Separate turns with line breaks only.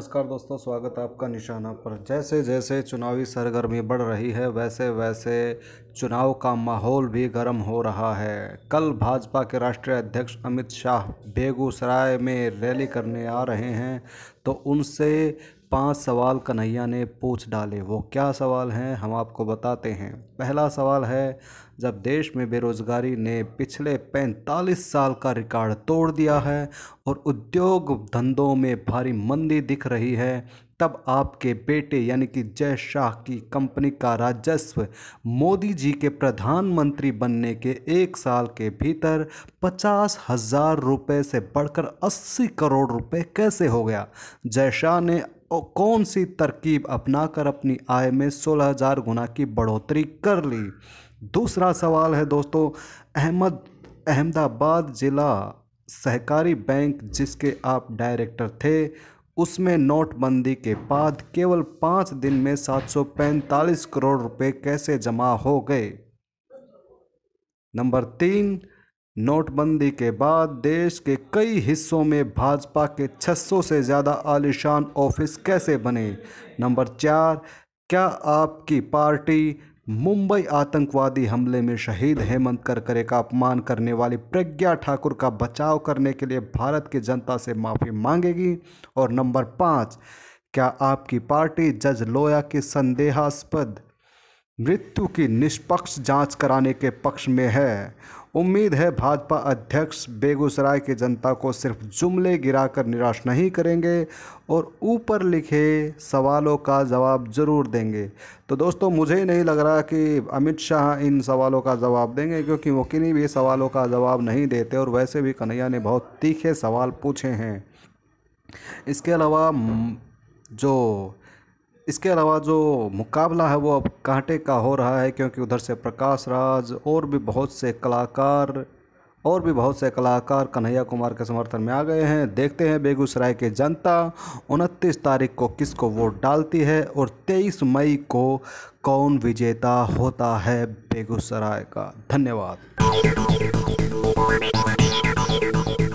नमस्कार दोस्तों स्वागत है आपका निशाना पर जैसे जैसे चुनावी सरगर्मी बढ़ रही है वैसे वैसे चुनाव का माहौल भी गर्म हो रहा है कल भाजपा के राष्ट्रीय अध्यक्ष अमित शाह बेगूसराय में रैली करने आ रहे हैं तो उनसे पांच सवाल कन्हैया ने पूछ डाले वो क्या सवाल हैं हम आपको बताते हैं पहला सवाल है जब देश में बेरोज़गारी ने पिछले 45 साल का रिकॉर्ड तोड़ दिया है और उद्योग धंधों में भारी मंदी दिख रही है तब आपके बेटे यानी कि जय शाह की कंपनी का राजस्व मोदी जी के प्रधानमंत्री बनने के एक साल के भीतर पचास हज़ार रुपये से बढ़कर अस्सी करोड़ रुपए कैसे हो गया जय शाह ने और कौन सी तरकीब अपनाकर अपनी आय में सोलह हज़ार गुना की बढ़ोतरी कर ली दूसरा सवाल है दोस्तों अहमद अहमदाबाद ज़िला सहकारी बैंक जिसके आप डायरेक्टर थे उसमें नोटबंदी के बाद केवल पाँच दिन में 745 करोड़ रुपए कैसे जमा हो गए नंबर तीन नोटबंदी के बाद देश के कई हिस्सों में भाजपा के 600 से ज़्यादा आलिशान ऑफिस कैसे बने नंबर चार क्या आपकी पार्टी मुंबई आतंकवादी हमले में शहीद हेमंत करकरे का अपमान करने वाली प्रज्ञा ठाकुर का बचाव करने के लिए भारत की जनता से माफ़ी मांगेगी और नंबर पाँच क्या आपकी पार्टी जज लोया की संदेहास्पद मृत्यु की निष्पक्ष जांच कराने के पक्ष में है उम्मीद है भाजपा अध्यक्ष बेगूसराय की जनता को सिर्फ जुमले गिराकर निराश नहीं करेंगे और ऊपर लिखे सवालों का जवाब ज़रूर देंगे तो दोस्तों मुझे नहीं लग रहा कि अमित शाह इन सवालों का जवाब देंगे क्योंकि वो किन्हीं भी सवालों का जवाब नहीं देते और वैसे भी कन्हैया ने बहुत तीखे सवाल पूछे हैं इसके अलावा जो इसके अलावा जो मुकाबला है वो अब कांटे का हो रहा है क्योंकि उधर से प्रकाश राज और भी बहुत से कलाकार और भी बहुत से कलाकार कन्हैया कुमार के समर्थन में आ गए हैं देखते हैं बेगूसराय की जनता 29 तारीख को किसको वोट डालती है और 23 मई को कौन विजेता होता है बेगूसराय का धन्यवाद